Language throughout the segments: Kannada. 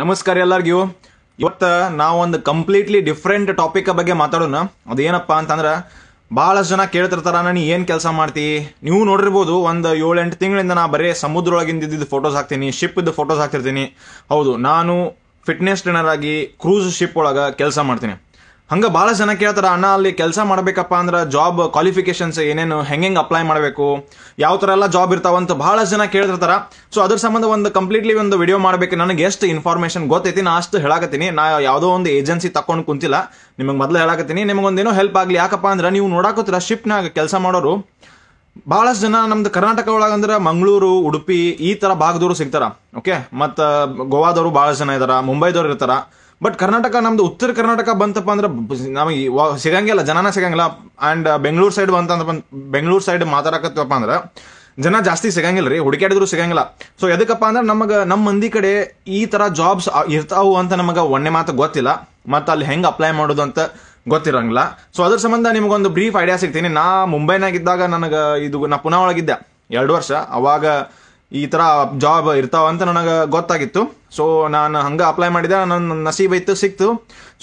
ನಮಸ್ಕಾರ ಎಲ್ಲರಿಗೂ ಇವತ್ತು ಒಂದು ಕಂಪ್ಲೀಟ್ಲಿ ಡಿಫ್ರೆಂಟ್ ಟಾಪಿಕ್ ಬಗ್ಗೆ ಮಾತಾಡೋಣ ಅದೇನಪ್ಪ ಅಂತಂದ್ರೆ ಭಾಳಷ್ಟು ಜನ ಕೇಳ್ತಿರ್ತಾರ ನಾನು ಏನು ಕೆಲಸ ಮಾಡ್ತಿ ನೀವು ನೋಡಿರ್ಬೋದು ಒಂದು ಏಳೆಂಟು ತಿಂಗಳಿಂದ ನಾ ಬರೀ ಸಮುದ್ರೊಳಗಿಂದ ಇದ್ದಿದ್ದ ಫೋಟೋಸ್ ಹಾಕ್ತೀನಿ ಶಿಪ್ ಇದ್ದ ಫೋಟೋಸ್ ಹಾಕ್ತಿರ್ತೀನಿ ಹೌದು ನಾನು ಫಿಟ್ನೆಸ್ ಟ್ರೈನರ್ ಆಗಿ ಕ್ರೂಸ್ ಶಿಪ್ ಒಳಗೆ ಕೆಲಸ ಮಾಡ್ತೀನಿ ಹಂಗೆ ಭಾಳ ಜನ ಕೇಳ್ತಾರೆ ಅಣ್ಣ ಅಲ್ಲಿ ಕೆಲಸ ಮಾಡಬೇಕಪ್ಪ ಅಂದ್ರೆ ಜಾಬ್ ಕ್ವಾಲಿಫಿಕೇಶನ್ಸ್ ಏನೇನು ಹೆಂಗೆ ಅಪ್ಲೈ ಮಾಡಬೇಕು ಯಾವ ಥರ ಎಲ್ಲ ಜಾಬ್ ಇರ್ತಾವಂತ ಬಹಳ ಜನ ಕೇಳ್ತಿರ್ತಾರ ಸೊ ಅದ್ರ ಸಂಬಂಧ ಒಂದು ಕಂಪ್ಲೀಟ್ಲಿ ಒಂದು ವಿಡಿಯೋ ಮಾಡಬೇಕು ನನಗೆ ಎಷ್ಟು ಇನ್ಫಾರ್ಮೇಶನ್ ಗೊತ್ತೈತಿ ನಾ ಅಷ್ಟು ಹೇಳಾಕತ್ತೀನಿ ನಾ ಯಾವುದೋ ಒಂದು ಏಜೆನ್ಸಿ ತಕೊಂಡು ಕುಂತಿಲ್ಲ ನಿಮಗೆ ಮೊದಲು ಹೇಳಕತ್ತೀನಿ ನಿಮಗೊಂದೇನೋ ಹೆಲ್ಪ್ ಆಗಲಿ ಯಾಕಪ್ಪ ಅಂದ್ರೆ ನೀವು ನೋಡಾಕೋತೀರ ಶಿಫ್ಟ್ನಾಗ ಕೆಲಸ ಮಾಡೋರು ಭಾಳಷ್ಟು ಜನ ನಮ್ದು ಕರ್ನಾಟಕ ಒಳಗಂದ್ರೆ ಮಂಗಳೂರು ಉಡುಪಿ ಈ ಥರ ಭಾಗದವರು ಸಿಗ್ತಾರ ಓಕೆ ಮತ್ತು ಗೋವಾದವರು ಭಾಳಷ್ಟು ಜನ ಇದ್ದಾರೆ ಮುಂಬೈದವ್ರು ಇರ್ತಾರೆ ಬಟ್ ಕರ್ನಾಟಕ ನಮ್ದು ಉತ್ತರ ಕರ್ನಾಟಕ ಬಂತಪ್ಪ ಅಂದ್ರೆ ನಮಗೆ ಸಿಗಂಗಿಲ್ಲ ಜನನ ಸಿಗಂಗಿಲ್ಲ ಅಂಡ್ ಬೆಂಗಳೂರು ಸೈಡ್ ಬಂತಂದ್ರೆ ಬೆಂಗಳೂರು ಸೈಡ್ ಮಾತಾಡಕತ್ತಪ್ಪ ಅಂದ್ರೆ ಜನ ಜಾಸ್ತಿ ಸಿಗಂಗಿಲ್ಲ ರೀ ಹುಡುಕಾಡಿದ್ರು ಸಿಗಂಗಿಲ್ಲ ಸೊ ಎದಕ್ಕಪ್ಪ ಅಂದ್ರೆ ನಮಗೆ ನಮ್ಮ ಮಂದಿ ಕಡೆ ಈ ತರ ಜಾಬ್ಸ್ ಇರ್ತಾವು ಅಂತ ನಮಗೆ ಒಂದೇ ಮಾತು ಗೊತ್ತಿಲ್ಲ ಮತ್ತು ಅಲ್ಲಿ ಹೆಂಗೆ ಅಪ್ಲೈ ಮಾಡೋದು ಅಂತ ಗೊತ್ತಿರಂಗಿಲ್ಲ ಸೊ ಅದ್ರ ಸಂಬಂಧ ನಿಮಗೊಂದು ಬ್ರೀಫ್ ಐಡಿಯಾ ಸಿಗ್ತೀನಿ ನಾ ಮುಂಬೈನಾಗಿದ್ದಾಗ ನನಗೆ ಇದು ನಾ ಪುನಃ ಒಳಗಿದ್ದೆ ಎರಡು ವರ್ಷ ಅವಾಗ ಈ ತರ ಜಾಬ್ ಅಂತ ನನಗೆ ಗೊತ್ತಾಗಿತ್ತು ಸೊ ನಾನು ಹಂಗೆ ಅಪ್ಲೈ ಮಾಡಿದೆ ನನ್ನ ನಸೀಬ್ ಇತ್ತು ಸಿಕ್ತು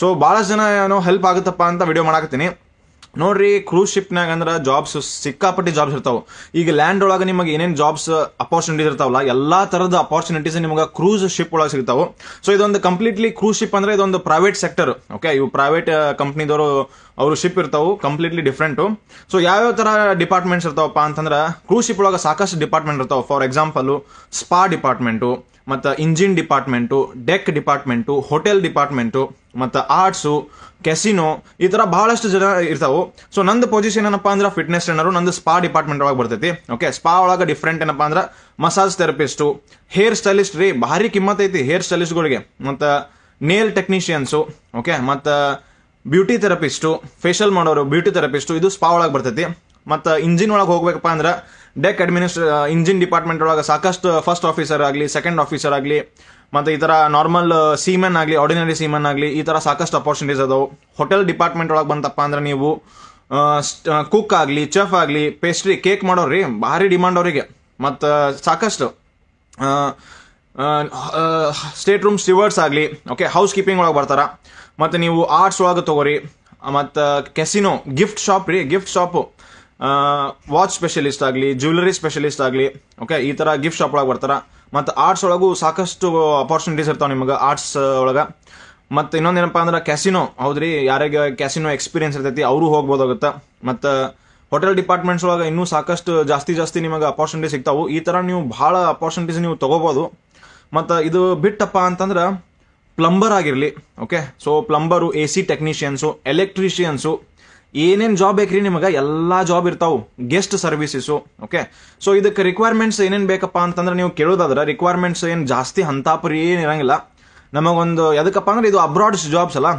ಸೊ ಭಾಳಷ್ಟು ಜನ ಏನೋ ಹೆಲ್ಪ್ ಆಗುತ್ತಪ್ಪ ಅಂತ ವಿಡಿಯೋ ಮಾಡಾಕತ್ತೀನಿ ನೋಡ್ರಿ ಕ್ರೂಸ್ ಶಿಪ್ನಾಗ ಅಂದ್ರೆ ಜಾಬ್ಸ್ ಸಿಕ್ಕಾಪಟ್ಟಿ ಜಾಬ್ಸ್ ಇರ್ತಾವೆ ಈಗ ಲ್ಯಾಂಡ್ ಒಳಗೆ ನಿಮಗೆ ಏನೇನು ಜಾಬ್ಸ್ ಅಪರ್ಚುನಿಟೀಸ್ ಇರ್ತಾವಲ್ಲ ಎಲ್ಲಾ ತರದ ಅಪಾರ್ಚುನಿಟೀಸ್ ನಿಮಗೆ ಕ್ರೂಸ್ ಶಿಪ್ ಒಳಗೆ ಸಿಗ್ತಾವೆ ಸೊ ಇದೊಂದು ಕಂಪ್ಲೀಟ್ಲಿ ಕ್ರೂಸ್ ಶಿಪ್ ಅಂದ್ರೆ ಇದೊಂದು ಪ್ರೈವೇಟ್ ಸೆಕ್ಟರ್ ಓಕೆ ಇವು ಪ್ರೈವೇಟ್ ಕಂಪ್ನಿದವರು ಅವರು ಶಿಪ್ ಇರ್ತಾವೆ ಕಂಪ್ಲೀಟ್ಲಿ ಡಿಫ್ರೆಂಟು ಸೊ ಯಾವ್ಯಾವ ತರ ಡಿಪಾರ್ಟ್ಮೆಂಟ್ಸ್ ಇರ್ತಾವಪ್ಪ ಅಂತಂದ್ರೆ ಕ್ರೂಸ್ ಶಿಪ್ ಒಳಗೆ ಸಾಕಷ್ಟು ಡಿಪಾರ್ಟ್ಮೆಂಟ್ ಇರ್ತಾವೆ ಫಾರ್ ಎಕ್ಸಾಂಪಲ್ ಸ್ಪಾ ಡಿಪಾರ್ಟ್ಮೆಂಟು ಮತ್ತು engine department deck department hotel department ಮತ್ತು ಆರ್ಟ್ಸು ಕೆಸಿನೋ ಈ ಥರ ಭಾಳಷ್ಟು ಜನ ಇರ್ತಾವೆ ಸೊ ನಂದು ಪೊಸಿಷನ್ ಏನಪ್ಪ ಅಂದ್ರೆ ಫಿಟ್ನೆಸ್ ಟ್ರೈನರು ನಂದು ಸ್ಪಾ ಡಿಪಾರ್ಟ್ಮೆಂಟ್ ಒಳಗೆ ಬರ್ತೈತಿ ಓಕೆ ಸ್ಪಾ ಒಳಗೆ ಡಿಫ್ರೆಂಟ್ ಏನಪ್ಪ ಅಂದ್ರೆ ಮಸಾಜ್ ಥೆರಪಿಸ್ಟು ಹೇರ್ ಸ್ಟೈಲಿಸ್ಟ್ ರೀ ಭಾರಿ ಐತಿ ಹೇರ್ ಸ್ಟೈಲಿಸ್ಟ್ಗಳಿಗೆ ಮತ್ತು ನೇಲ್ ಟೆಕ್ನಿಷಿಯನ್ಸು ಓಕೆ ಮತ್ತು ಬ್ಯೂಟಿ ಥೆರಪಿಸ್ಟು ಫೇಶಿಯಲ್ ಮಾಡೋರು ಬ್ಯೂಟಿ ಥೆರಪಿಸ್ಟು ಇದು ಸ್ಪಾ ಒಳಗೆ ಬರ್ತೈತಿ ಮತ್ತು ಇಂಜಿನ್ ಒಳಗೆ ಹೋಗ್ಬೇಕಪ್ಪ ಅಂದ್ರೆ ಡೆಕ್ ಅಡ್ಮಿನಿಸ್ಟ್ರ ಇಂಜಿನ್ ಡಿಪಾರ್ಟ್ಮೆಂಟ್ ಒಳಗೆ ಸಾಕಷ್ಟು ಫಸ್ಟ್ ಆಫೀಸರ್ ಆಗಲಿ ಸೆಕೆಂಡ್ ಆಫೀಸರ್ ಆಗಲಿ ಮತ್ತು ಈ ಥರ ನಾರ್ಮಲ್ ಸೀಮೆನ್ ಆಗಲಿ ಆರ್ಡಿನರಿ ಸೀಮೆನ್ ಆಗಲಿ ಈ ಥರ ಸಾಕಷ್ಟು ಅಪರ್ಚುನಿಟೀಸ್ ಅದಾವೆ ಹೋಟೆಲ್ ಡಿಪಾರ್ಟ್ಮೆಂಟ್ ಒಳಗೆ ಬಂತಪ್ಪ ಅಂದ್ರೆ ನೀವು ಕುಕ್ ಆಗಲಿ ಚೆಫ್ ಆಗಲಿ ಪೇಸ್ಟ್ರಿ ಕೇಕ್ ಮಾಡೋರಿ ಭಾರಿ ಡಿಮಾಂಡ್ ಅವರಿಗೆ ಮತ್ತು ಸಾಕಷ್ಟು ಸ್ಟೇಟ್ ರೂಮ್ ಸ್ಟಿವರ್ಡ್ಸ್ ಆಗಲಿ ಓಕೆ ಹೌಸ್ ಕೀಪಿಂಗ್ ಒಳಗೆ ಬರ್ತಾರ ಮತ್ತು ನೀವು ಆರ್ಟ್ಸ್ ಒಳಗೆ ತೊಗೋರಿ ಮತ್ತು ಕೆಸಿನೋ ಗಿಫ್ಟ್ ಶಾಪ್ ರೀ ಗಿಫ್ಟ್ ಶಾಪು ವಾಚ್ ಸ್ಪೆಷಲಿಸ್ಟ್ ಆಗಲಿ ಜ್ಯುವೆಲರಿ ಸ್ಪೆಷಲಿಸ್ಟ್ ಆಗಲಿ ಓಕೆ ಈ ಥರ ಗಿಫ್ಟ್ ಶಾಪ್ ಒಳಗೆ ಬರ್ತಾರೆ ಮತ್ತು ಆರ್ಟ್ಸ್ ಒಳಗೂ ಸಾಕಷ್ಟು ಅಪರ್ಚುನಿಟೀಸ್ ಇರ್ತಾವೆ ನಿಮಗೆ ಆರ್ಟ್ಸ್ ಒಳಗೆ ಮತ್ತು ಇನ್ನೊಂದು ಅಂದ್ರೆ ಕ್ಯಾಸಿನೋ ಹೌದ್ರಿ ಯಾರಿಗೆ ಕ್ಯಾಸಿನೋ ಎಕ್ಸ್ಪೀರಿಯನ್ಸ್ ಇರ್ತೈತಿ ಅವರು ಹೋಗ್ಬೋದಾಗುತ್ತೆ ಮತ್ತು ಹೋಟೆಲ್ ಡಿಪಾರ್ಟ್ಮೆಂಟ್ಸ್ ಒಳಗೆ ಇನ್ನೂ ಸಾಕಷ್ಟು ಜಾಸ್ತಿ ಜಾಸ್ತಿ ನಿಮಗೆ ಅಪರ್ಚುನಿಟಿ ಸಿಗ್ತಾವೆ ಈ ಥರ ನೀವು ಭಾಳ ಅಪರ್ಚುನಿಟೀಸ್ ನೀವು ತೊಗೋಬೋದು ಮತ್ತು ಇದು ಬಿಟ್ಟಪ್ಪ ಅಂತಂದ್ರೆ ಪ್ಲಂಬರ್ ಆಗಿರಲಿ okay so plumber A C technicians electricians ಏನೇನು ಜಾಬ್ ಬೇಕ್ರಿ ನಿಮಗೆ ಎಲ್ಲ ಜಾಬ್ ಇರ್ತಾವು ಗೆಸ್ಟ್ ಸರ್ವಿಸಸು ಓಕೆ ಸೊ ಇದಕ್ಕೆ ರಿಕ್ವೈರ್ಮೆಂಟ್ಸ್ ಏನೇನು ಬೇಕಪ್ಪ ಅಂತಂದ್ರೆ ನೀವು ಕೇಳೋದಾದ್ರೆ ರಿಕ್ವೈರ್ಮೆಂಟ್ಸ್ ಏನು ಜಾಸ್ತಿ ಹಂತಾಪುರಿ ಏನು ಇರಂಗಿಲ್ಲ ನಮಗೊಂದು ಎದಕ್ಕಪ್ಪ ಅಂದ್ರೆ ಇದು ಅಬ್ರಾಡ್ಸ್ ಜಾಬ್ಸ್ ಅಲ್ಲ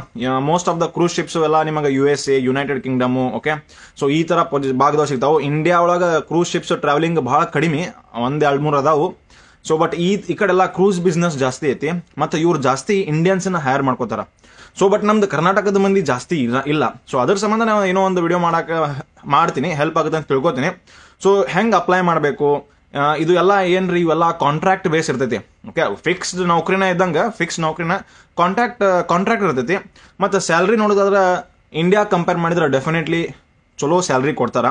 most of the cruise ships ಎಲ್ಲ ನಿಮಗೆ U S A United Kingdom okay so ಈ ಥರ ಭಾಗದಾಗ ಸಿಗ್ತಾವೆ ಇಂಡಿಯಾ ಒಳಗೆ ಕ್ರೂಸ್ ಶಿಪ್ಸ್ ಟ್ರಾವೆಲಿಂಗ್ ಭಾಳ ಕಡಿಮೆ ಒಂದು ಎರಡು ಮೂರು ಅದಾವು ಸೊ ಬಟ್ ಈ ಈ ಕಡೆಲ್ಲ ಕ್ರೂಸ್ ಬಿಸ್ನೆಸ್ ಜಾಸ್ತಿ ಐತಿ ಮತ್ತೆ ಇವ್ರು ಜಾಸ್ತಿ ಇಂಡಿಯನ್ಸನ್ನ ಹೈರ್ ಮಾಡ್ಕೋತಾರ ಸೊ ಬಟ್ ನಮ್ದು ಕರ್ನಾಟಕದ ಮಂದಿ ಜಾಸ್ತಿ ಇಲ್ಲ ಸೊ ಅದ್ರ ಸಂಬಂಧ ನಾವು ಏನೋ ಒಂದು ವಿಡಿಯೋ ಮಾಡಕ್ಕೆ ಮಾಡ್ತೀನಿ ಹೆಲ್ಪ್ ಆಗುತ್ತೆ ಅಂತ ತಿಳ್ಕೊತೀನಿ ಸೊ ಹೆಂಗ್ ಅಪ್ಲೈ ಮಾಡಬೇಕು ಇದು ಎಲ್ಲ ಏನ್ರಿ ಇವೆಲ್ಲ ಕಾಂಟ್ರಾಕ್ಟ್ ಬೇಸ್ ಇರ್ತೈತಿ ಓಕೆ ಫಿಕ್ಸ್ಡ್ ನೌಕರಿನ ಇದ್ದಂಗ ಫಿಕ್ಸ್ ನೌಕರಿನ ಕಾಂಟ್ರಾಕ್ಟ್ ಕಾಂಟ್ರಾಕ್ಟ್ ಇರ್ತೈತಿ ಮತ್ತೆ ಸ್ಯಾಲ್ರಿ ನೋಡೋದಾದ್ರೆ ಇಂಡಿಯಾ ಕಂಪೇರ್ ಮಾಡಿದ್ರೆ ಡೆಫಿನೆಟ್ಲಿ ಚಲೋ ಸ್ಯಾಲ್ರಿ ಕೊಡ್ತಾರ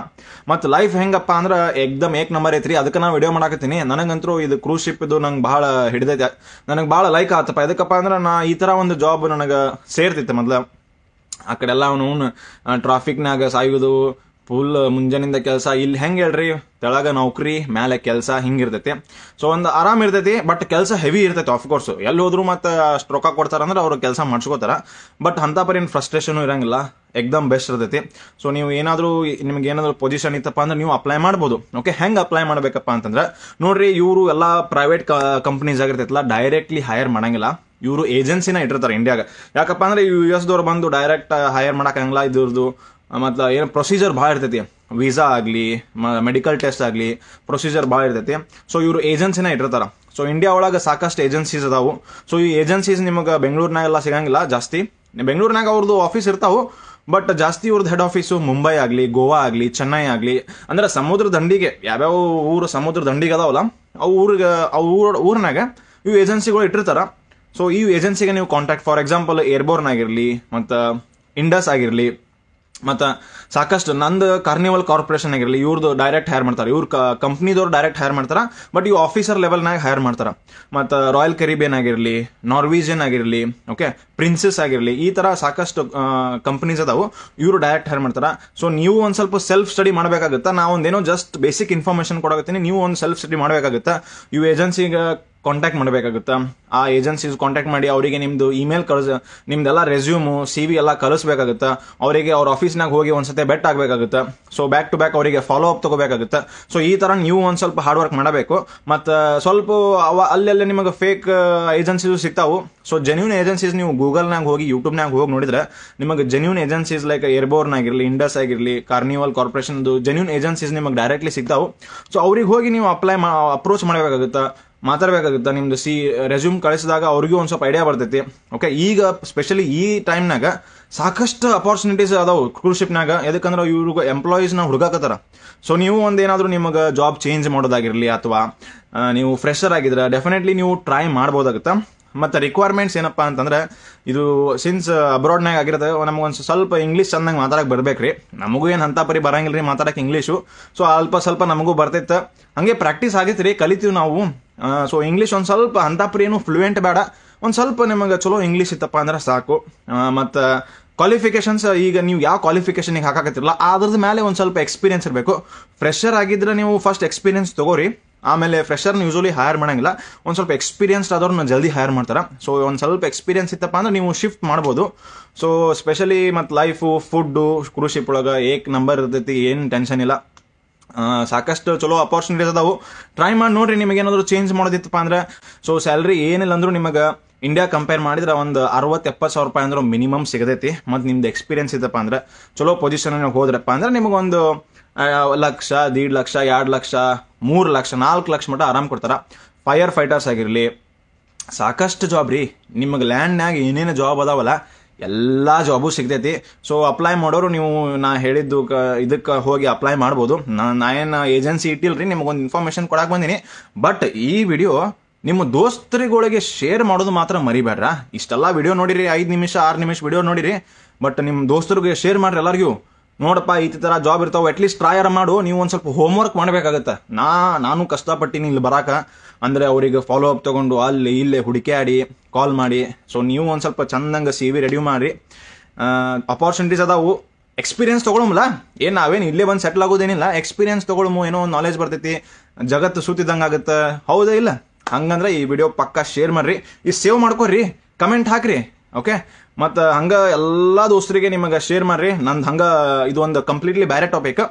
ಮತ್ತು ಲೈಫ್ ಹೆಂಗಪ್ಪ ಅಂದ್ರೆ ಎಕ್ದಮ್ ಏಕ್ ನಂಬರ್ ಐತ್ರಿ ಅದಕ್ಕೆ ನಾನು ವಿಡಿಯೋ ಮಾಡಾಕತ್ತೀನಿ ನನಗಂತೂ ಇದು ಕ್ರೂಸ್ ಶಿಪ್ ಇದು ನಂಗೆ ಭಾಳ ಹಿಡಿದೈತೆ ನನಗೆ ಭಾಳ ಲೈಕ್ ಆತಪ್ಪ ಎದಕ್ಕಪ್ಪ ಅಂದ್ರೆ ನಾ ಈ ಥರ ಒಂದು ಜಾಬ್ ನನಗೆ ಸೇರ್ತಿತ್ತು ಮೊದಲು ಆ ಕಡೆ ಎಲ್ಲ ಅವನು ಟ್ರಾಫಿಕ್ನಾಗ ಸಾಯೋದು ಫುಲ್ uh, ಮುಂಜಾನಿಂದ ಕೆಲಸ ಇಲ್ಲಿ ಹೆಂಗೆ ಹೇಳ್ರಿ ತೆಳಗ ನೌಕರಿ ಮ್ಯಾಲೆ ಕೆಲಸ ಹಿಂಗಿರ್ತೈತಿ ಸೊ ಒಂದು ಆರಾಮ್ ಇರ್ತೈತಿ ಬಟ್ ಕೆಲಸ ಹೆವಿ ಇರ್ತೈತಿ ಆಫ್ಕೋರ್ಸ್ ಎಲ್ಲಿ ಹೋದ್ರು ಮತ್ತೆ ಅಷ್ಟು ರೊಕ್ಕ ಅಂದ್ರೆ ಅವ್ರು ಕೆಲಸ ಮಾಡಿಸ್ಕೋತಾರ ಬಟ್ ಅಂಥ ಪರಿ ಏನು ಫ್ರಸ್ಟ್ರೇಷನು ಇರಂಗಿಲ್ಲ ಎಕ್ದಮ್ ಬೆಸ್ಟ್ ಇರ್ತೈತಿ ಸೊ ನೀವು ಏನಾದರೂ ನಿಮ್ಗೆ ಏನಾದರೂ ಪೊಸಿಷನ್ ಇತ್ತಪ್ಪ ಅಂದ್ರೆ ನೀವು ಅಪ್ಲೈ ಮಾಡ್ಬೋದು ಓಕೆ ಹೆಂಗೆ ಅಪ್ಲೈ ಮಾಡಬೇಕಪ್ಪ ಅಂತಂದ್ರೆ ನೋಡ್ರಿ ಇವರು ಎಲ್ಲ ಪ್ರೈವೇಟ್ ಕಂಪ್ನೀಸ್ ಆಗಿರ್ತೈತಲ್ಲ ಡೈರೆಕ್ಟ್ಲಿ ಹೈರ್ ಮಾಡಂಗಿಲ್ಲ ಇವರು ಏಜೆನ್ಸಿನ ಇಟ್ಟಿರ್ತಾರೆ ಇಂಡಿಯಾಗ ಯಾಕಪ್ಪ ಅಂದ್ರೆ ಯು ದವ್ರು ಬಂದು ಡೈರೆಕ್ಟ್ ಹೈರ್ ಮಾಡಕ್ಕಂಗಿಲ್ಲ ಇದ್ರದ್ದು ಮತ್ತು ಏನು ಪ್ರೊಸೀಜರ್ ಭಾಳ ಇರ್ತೈತಿ ವೀಸಾ ಆಗಲಿ ಮೆಡಿಕಲ್ ಟೆಸ್ಟ್ ಆಗಲಿ ಪ್ರೊಸೀಜರ್ ಭಾಳ ಇರ್ತೈತಿ ಸೊ ಇವರು ಏಜೆನ್ಸಿನ ಇಟ್ಟಿರ್ತಾರೆ ಸೊ ಇಂಡಿಯಾ ಒಳಗೆ ಸಾಕಷ್ಟು ಏಜೆನ್ಸೀಸ್ ಅದಾವು ಸೊ ಈ ಏಜೆನ್ಸೀಸ್ ನಿಮಗೆ ಬೆಂಗಳೂರಿನಾಗೆಲ್ಲ ಸಿಗಂಗಿಲ್ಲ ಜಾಸ್ತಿ ಬೆಂಗಳೂರಿನಾಗ ಅವ್ರದ್ದು ಆಫೀಸ್ ಇರ್ತಾವೆ ಬಟ್ ಜಾಸ್ತಿ ಇವ್ರದ್ದು ಹೆಡ್ ಆಫೀಸು ಮುಂಬೈ ಆಗಲಿ ಗೋವಾ ಆಗಲಿ ಚೆನ್ನೈ ಆಗಲಿ ಅಂದ್ರೆ ಸಮುದ್ರ ದಂಡಿಗೆ ಯಾವ್ಯಾವ ಊರು ಸಮುದ್ರ ದಂಡಿಗೆ ಅದಾವಲ್ಲ ಅವು ಊರಿಗೆ ಅವು ಊರ ಊರಿನಾಗ ಇವು ಏಜೆನ್ಸಿಗಳು ಇಟ್ಟಿರ್ತಾರ ಸೊ ಈ ಏಜೆನ್ಸಿಗೆ ನೀವು ಕಾಂಟ್ಯಾಕ್ಟ್ ಫಾರ್ ಎಕ್ಸಾಂಪಲ್ ಏರ್ಬೋರ್ನ್ ಆಗಿರಲಿ ಮತ್ತು ಇಂಡಸ್ ಆಗಿರಲಿ ಮತ್ತು ಸಾಕಷ್ಟು ನಂದು ಕಾರ್ನಿವಲ್ ಕಾರ್ಪೊರೇಷನ್ ಆಗಿರಲಿ ಇವ್ರದ್ದು ಡೈರೆಕ್ಟ್ ಹೈರ್ ಮಾಡ್ತಾರೆ ಇವ್ರ ಕಂಪ್ನಿದವ್ರು ಡೈರೆಕ್ಟ್ ಹೈರ್ ಮಾಡ್ತಾರೆ ಬಟ್ ಇವು ಆಫೀಸರ್ ಲೆವೆಲ್ನಾಗ ಹೈರ್ ಮಾಡ್ತಾರೆ ಮತ್ತು ರಾಯಲ್ ಕೆರಿಬಿಯನ್ ಆಗಿರಲಿ ನಾರ್ವೀಜಿಯನ್ ಆಗಿರಲಿ ಓಕೆ ಪ್ರಿನ್ಸಸ್ ಆಗಿರಲಿ ಈ ತರ ಸಾಕಷ್ಟು ಕಂಪನೀಸ್ ಅದಾವು ಇವರು ಡೈರೆಕ್ಟ್ ಹೈರ್ ಮಾಡ್ತಾರ ಸೊ ನೀವು ಒಂದು ಸ್ವಲ್ಪ ಸೆಲ್ಫ್ ಸ್ಟಡಿ ಮಾಡಬೇಕಾಗುತ್ತಾ ನಾವೊಂದೇನೋ ಒಂದೇನೋ ಜಸ್ಟ್ ಬೇಸಿಕ್ ಇನ್ಫಾರ್ಮೇಶನ್ ಕೊಡಾಗತ್ತೀನಿ ನೀವು ಒಂದು ಸೆಲ್ಫ್ ಸ್ಟಡಿ ಮಾಡಬೇಕಾಗುತ್ತಾ ಇವು ಏಜೆನ್ಸಿಗೆ ಕಾಂಟ್ಯಾಕ್ಟ್ ಮಾಡಬೇಕಾಗುತ್ತಾ ಆ ಏಜೆನ್ಸೀಸ್ ಕಾಂಟ್ಯಾಕ್ಟ್ ಮಾಡಿ ಅವರಿಗೆ ನಿಮ್ದು ಇಮೇಲ್ ಕಳಿಸ್ ನಿಮ್ದೆಲ್ಲ ರೆಸ್ಯೂಮು ಸಿ ವಿ ಎಲ್ಲ ಕಳಿಸ್ಬೇಕಾಗುತ್ತೆ ಅವರಿಗೆ ಅವ್ರ ಆಫೀಸ್ನಾಗ ಹೋಗಿ ಒಂದ್ಸತಿ ಬೆಟ್ ಆಗಬೇಕಾಗುತ್ತೆ ಸೊ ಬ್ಯಾಕ್ ಟು ಬ್ಯಾಕ್ ಅವರಿಗೆ ಫಾಲೋ ಅಪ್ ತಗೋಬೇಕಾಗುತ್ತೆ ಸೊ ಈ ತರ ನೀವು ಒಂದು ಸ್ವಲ್ಪ ಹಾರ್ಡ್ ವರ್ಕ್ ಮಾಡಬೇಕು ಮತ್ತು ಸ್ವಲ್ಪ ಅವ ಅಲ್ಲೆಲ್ಲ ನಿಮಗೆ ಫೇಕ್ ಏಜೆನ್ಸೀಸು ಸಿಗ್ತಾವು ಸೊ ಜೆನ್ಯೂನ್ ಏಜೆನ್ಸೀಸ್ ನೀವು ಗೂಗಲ್ನಾಗ ಹೋಗಿ ಯೂಟ್ಯೂಬ್ನಾಗ ಹೋಗಿ ನೋಡಿದ್ರೆ ನಿಮಗೆ ಜೆನ್ಯೂನ್ ಏಜೆನ್ಸೀಸ್ ಲೈಕ್ ಏರ್ಬೋರ್ನ್ ಆಗಿರಲಿ ಇಂಡಸ್ ಆಗಿರಲಿ ಕಾರ್ನಿವಲ್ ಕಾರ್ಪೊರೇಷನ್ದು ಜೆನ್ಯೂನ್ ಏಜೆನ್ಸೀಸ್ ನಿಮಗೆ ಡೈರೆಕ್ಟ್ಲಿ ಸಿಗ್ತಾವೆ ಸೊ ಅವ್ರಿಗೆ ಹೋಗಿ ನೀವು ಅಪ್ಲೈ ಮಾ ಅಪ್ರೋಚ್ ಮಾಡಬೇಕಾಗುತ್ತೆ ಮಾತಾಡಬೇಕಾಗುತ್ತೆ ನಿಮ್ದು ಸಿ ರೆಸ್ಯೂಮ್ ಕಳಿಸಿದಾಗ ಅವ್ರಿಗೂ ಒಂದು ಸ್ವಲ್ಪ ಐಡಿಯಾ ಬರ್ತೈತಿ ಓಕೆ ಈಗ ಸ್ಪೆಷಲಿ ಈ ಟೈಮ್ನಾಗ ಸಾಕಷ್ಟು ಅಪರ್ಚುನಿಟೀಸ್ ಅದಾವೆ ಕ್ರೂರ್ಶಿಪ್ನಾಗ ಯಾಕಂದ್ರೆ ಇವ್ರಿಗೆ ಎಂಪ್ಲಾಯೀಸ್ನ ಹುಡುಗಾಕತ್ತಾರ ಸೊ ನೀವು ಒಂದೇನಾದರೂ ನಿಮಗೆ ಜಾಬ್ ಚೇಂಜ್ ಮಾಡೋದಾಗಿರಲಿ ಅಥವಾ ನೀವು ಫ್ರೆಶರ್ ಆಗಿದ್ರೆ ಡೆಫಿನೆಟ್ಲಿ ನೀವು ಟ್ರೈ ಮಾಡ್ಬೋದಾಗುತ್ತೆ ಮತ್ತು ರಿಕ್ವೈರ್ಮೆಂಟ್ಸ್ ಏನಪ್ಪ ಅಂತಂದ್ರೆ ಇದು ಸಿನ್ಸ್ ಅಬ್ರಾಡ್ನಾಗ uh, ಆಗಿರುತ್ತೆ ನಮಗೊಂದು ಸ್ವಲ್ಪ ಇಂಗ್ಲೀಷ್ ಚೆನ್ನಾಗಿ ಮಾತಾಡಕ್ಕೆ ಬರ್ಬೇಕ್ರಿ ನಮಗೂ ಏನು ಅಂತ ಪರಿ ಬರಂಗಿಲ್ಲ ರೀ ಮಾತಾಡಕ್ಕೆ ಇಂಗ್ಲೀಷು ಸೊ ಅಲ್ಪ ಸ್ವಲ್ಪ ನಮಗೂ ಬರ್ತೈತೆ ಹಂಗೆ ಪ್ರಾಕ್ಟೀಸ್ ಆಗೈತೆ ರೀ ಕಲಿತೀವಿ ನಾವು ಸೊ ಇಂಗ್ಲೀಷ್ ಒಂದು ಸ್ವಲ್ಪ ಅಂತ ಪರಿ ಏನು ಫ್ಲೂಯೆಂಟ್ ಬೇಡ ಒಂದು ಸ್ವಲ್ಪ ನಿಮಗೆ ಚಲೋ ಇಂಗ್ಲೀಷ್ ಇತ್ತಪ್ಪ ಅಂದ್ರೆ ಸಾಕು ಮತ್ತು ಕ್ವಾಲಿಫಿಕೇಷನ್ಸ್ ಈಗ ನೀವು ಯಾವ ಕ್ವಾಲಿಫಿಕೇಷನಿಗೆ ಹಾಕಾಕತ್ತಿರಲ್ಲ ಅದ್ರದ ಮೇಲೆ ಒಂದು ಸ್ವಲ್ಪ ಎಕ್ಸ್ಪೀರಿಯನ್ಸ್ ಇರಬೇಕು ಫ್ರೆಷರ್ ಆಗಿದ್ರೆ ನೀವು ಫಸ್ಟ್ ಎಕ್ಸ್ಪೀರಿಯನ್ಸ್ ತಗೋರಿ ಆಮೇಲೆ ಫ್ರೆಷರ್ನ ಯೂಶಲಿ ಹೈರ್ ಮಾಡೋಂಗಿಲ್ಲ ಒಂದು ಸ್ವಲ್ಪ ಎಕ್ಸ್ಪೀರಿಯನ್ಸ್ಡ್ ಆದವ್ರನ್ನ ಜಲ್ದಿ ಹೈರ್ ಮಾಡ್ತಾರೆ ಸೊ ಒಂದು ಸ್ವಲ್ಪ ಎಕ್ಸ್ಪೀರಿಯನ್ಸ್ ಇತ್ತಪ್ಪ ಅಂದ್ರೆ ನೀವು ಶಿಫ್ಟ್ ಮಾಡ್ಬೋದು ಸೊ ಸ್ಪೆಷಲಿ ಮತ್ತು ಲೈಫು ಫುಡ್ಡು ಕೃಷಿ ಒಳಗೆ ಏಕ್ ನಂಬರ್ ಇರ್ತೈತಿ ಏನು ಟೆನ್ಷನ್ ಇಲ್ಲ ಸಾಕಷ್ಟು ಚಲೋ ಅಪರ್ಚುನಿಟೀಸ್ ಅದಾವು ಟ್ರೈ ಮಾಡಿ ನೋಡ್ರಿ ನಿಮಗೆ ಏನಾದರೂ ಚೇಂಜ್ ಮಾಡೋದಿತ್ತಪ್ಪ ಅಂದ್ರೆ ಸೊ ಸ್ಯಾಲ್ರಿ ಏನಿಲ್ಲ ಅಂದ್ರೂ ನಿಮಗೆ ಇಂಡಿಯಾ ಕಂಪೇರ್ ಮಾಡಿದ್ರೆ ಒಂದು ಅರವತ್ತು ಎಪ್ಪತ್ತು ಸಾವಿರ ರೂಪಾಯಿ ಅಂದ್ರೆ ಮಿನಿಮಮ್ ಸಿಗದೈತಿ ಮತ್ತು ನಿಮ್ದು ಎಕ್ಸ್ಪೀರಿಯನ್ಸ್ ಇತ್ತಪ್ಪ ಅಂದ್ರೆ ಚಲೋ ಪೊಸಿಷನ್ ಹೋದ್ರಪ್ಪ ಅಂದ್ರೆ ನಿಮಗೊಂದು ಲಕ್ಷ ದೀಡ್ ಲಕ್ಷ ಎರಡು ಲಕ್ಷ ಮೂರು ಲಕ್ಷ ನಾಲ್ಕು ಲಕ್ಷ ಮಟ್ಟ ಆರಾಮ್ ಕೊಡ್ತಾರ ಫೈರ್ ಫೈಟರ್ಸ್ ಆಗಿರಲಿ ಸಾಕಷ್ಟು ಜಾಬ್ ರೀ ನಿಮಗೆ ಲ್ಯಾಂಡ್ನಾಗ ಏನೇನು ಜಾಬ್ ಅದಾವಲ್ಲ ಎಲ್ಲ ಜಾಬು ಸಿಗ್ತೈತಿ ಸೊ ಅಪ್ಲೈ ಮಾಡೋರು ನೀವು ನಾ ಹೇಳಿದ್ದು ಕ ಇದಕ್ಕೆ ಹೋಗಿ ಅಪ್ಲೈ ಮಾಡ್ಬೋದು ನಾ ಏನು ಏಜೆನ್ಸಿ ಇಟ್ಟಿಲ್ರಿ ನಿಮಗೊಂದು ಇನ್ಫಾರ್ಮೇಷನ್ ಕೊಡಕ್ಕೆ ಬಂದೀನಿ ಬಟ್ ಈ ವಿಡಿಯೋ ನಿಮ್ಮ ದೋಸ್ತರಿಗಳಿಗೆ ಶೇರ್ ಮಾಡೋದು ಮಾತ್ರ ಮರಿಬೇಡ್ರ ಇಷ್ಟೆಲ್ಲ ವಿಡಿಯೋ ನೋಡಿರಿ ಐದು ನಿಮಿಷ ಆರು ನಿಮಿಷ ವಿಡಿಯೋ ನೋಡಿರಿ ಬಟ್ ನಿಮ್ಮ ದೋಸ್ತರಿಗೆ ಶೇರ್ ಮಾಡ್ರಿ ಎಲ್ಲರಿಗೂ ನೋಡಪ್ಪ ಈ ತರ ಜಾಬ್ ಇರ್ತಾವೆ ಅಟ್ಲೀಸ್ಟ್ ಟ್ರಾಯರ್ ಮಾಡು ನೀವು ಒಂದು ಸ್ವಲ್ಪ ಹೋಮ್ ವರ್ಕ್ ಮಾಡಬೇಕಾಗತ್ತೆ ನಾ ನಾನು ಕಷ್ಟಪಟ್ಟಿನಿ ಇಲ್ಲಿ ಬರಾಕ ಅಂದ್ರೆ ಅವರಿಗೆ ಫಾಲೋ ಅಪ್ ತಗೊಂಡು ಅಲ್ಲಿ ಇಲ್ಲೇ ಆಡಿ ಕಾಲ್ ಮಾಡಿ ಸೊ ನೀವು ಒಂದು ಸ್ವಲ್ಪ ಚಂದಂಗ ಸಿ ವಿ ರೆಡಿ ಮಾಡಿ ಅಪಾರ್ಚುನಿಟೀಸ್ ಅದಾವು ಎಕ್ಸ್ಪೀರಿಯನ್ಸ್ ತೊಗೊಳಮಲ್ಲ ಏನು ನಾವೇನು ಇಲ್ಲೇ ಬಂದು ಸೆಟ್ಲ್ ಆಗೋದೇನಿಲ್ಲ ಎಕ್ಸ್ಪೀರಿಯನ್ಸ್ ತಗೊಳಮು ಏನೋ ಒಂದು ನಾಲೆಜ್ ಬರ್ತೈತಿ ಜಗತ್ತು ಸೂತಿದಂಗ ಆಗುತ್ತೆ ಹೌದಾ ಇಲ್ಲ ಹಂಗಂದ್ರೆ ಈ ವಿಡಿಯೋ ಪಕ್ಕ ಶೇರ್ ಮಾಡ್ರಿ ಈ ಸೇವ್ ಮಾಡ್ಕೊರಿ ಕಮೆಂಟ್ ಹಾಕ್ರಿ ಓಕೆ ಮತ್ತು ಹಂಗೆ ಎಲ್ಲ ದೋಸ್ತರಿಗೆ ನಿಮಗೆ ಶೇರ್ ಮಾಡ್ರಿ ನಂದು ಹಂಗೆ ಇದು ಒಂದು ಕಂಪ್ಲೀಟ್ಲಿ ಬೇರೆ ಟಾಪಿಕ್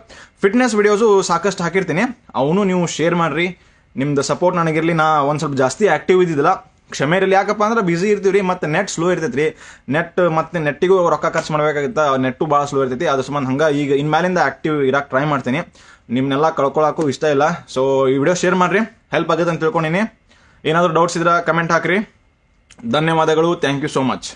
ಫಿಟ್ನೆಸ್ ವಿಡಿಯೋಸು ಸಾಕಷ್ಟು ಹಾಕಿರ್ತೀನಿ ಅವನು ನೀವು ಶೇರ್ ಮಾಡಿರಿ ನಿಮ್ದು ಸಪೋರ್ಟ್ ನನಗಿರಲಿ ನಾ ಒಂದು ಸ್ವಲ್ಪ ಜಾಸ್ತಿ ಆ್ಯಕ್ಟಿವ್ ಇದ್ದಿದ್ದಿಲ್ಲ ಕ್ಷಮೆ ಇರಲಿ ಯಾಕಪ್ಪ ಅಂದ್ರೆ ಬಿಸಿ ಇರ್ತೀವಿ ರೀ ಮತ್ತು ನೆಟ್ ಸ್ಲೋ ಇರ್ತೈತೆ ರೀ ನೆಟ್ ಮತ್ತು ನೆಟ್ಟಿಗೂ ರೊಕ್ಕ ಖರ್ಚು ಮಾಡಬೇಕಾಗುತ್ತೆ ನೆಟ್ಟು ಭಾಳ ಸ್ಲೋ ಇರ್ತೈತಿ ಅದ್ರ ಸಂಬಂಧ ಹಂಗೆ ಈಗ ಇನ್ಮೇಲಿಂದ ಆ್ಯಕ್ಟಿವ್ ಇರೋಕೆ ಟ್ರೈ ಮಾಡ್ತೀನಿ ನಿಮ್ಮನ್ನೆಲ್ಲ ಕಳ್ಕೊಳಕು ಇಷ್ಟ ಇಲ್ಲ ಸೊ ಈ ವಿಡಿಯೋ ಶೇರ್ ಮಾಡಿರಿ ಹೆಲ್ಪ್ ಆಗುತ್ತೆ ಅಂತ ತಿಳ್ಕೊಂಡಿನಿ ಏನಾದರೂ ಡೌಟ್ಸ್ ಇದ್ರೆ ಕಮೆಂಟ್ ಹಾಕಿರಿ ಧನ್ಯವಾದಗಳು ಥ್ಯಾಂಕ್ ಯು ಸೋ ಮಚ್